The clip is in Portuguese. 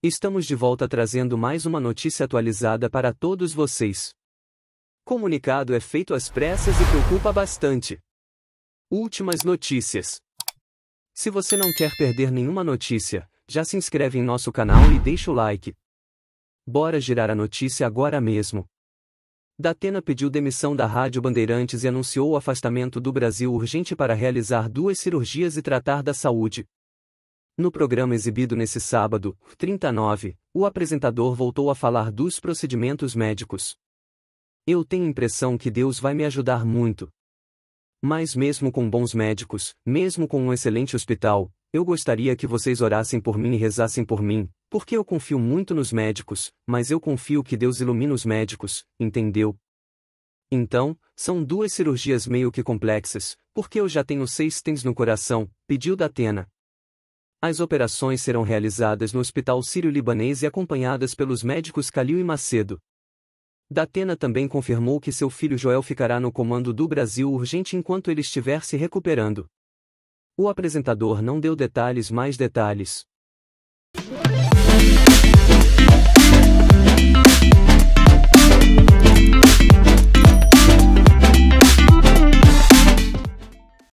Estamos de volta trazendo mais uma notícia atualizada para todos vocês. Comunicado é feito às pressas e preocupa bastante. Últimas notícias. Se você não quer perder nenhuma notícia, já se inscreve em nosso canal e deixa o like. Bora girar a notícia agora mesmo. Datena pediu demissão da Rádio Bandeirantes e anunciou o afastamento do Brasil urgente para realizar duas cirurgias e tratar da saúde. No programa exibido nesse sábado, 39, o apresentador voltou a falar dos procedimentos médicos. Eu tenho impressão que Deus vai me ajudar muito. Mas mesmo com bons médicos, mesmo com um excelente hospital, eu gostaria que vocês orassem por mim e rezassem por mim, porque eu confio muito nos médicos, mas eu confio que Deus ilumina os médicos, entendeu? Então, são duas cirurgias meio que complexas, porque eu já tenho seis tens no coração, pediu Datena. As operações serão realizadas no Hospital Sírio-Libanês e acompanhadas pelos médicos Calil e Macedo. Datena também confirmou que seu filho Joel ficará no comando do Brasil urgente enquanto ele estiver se recuperando. O apresentador não deu detalhes mais detalhes.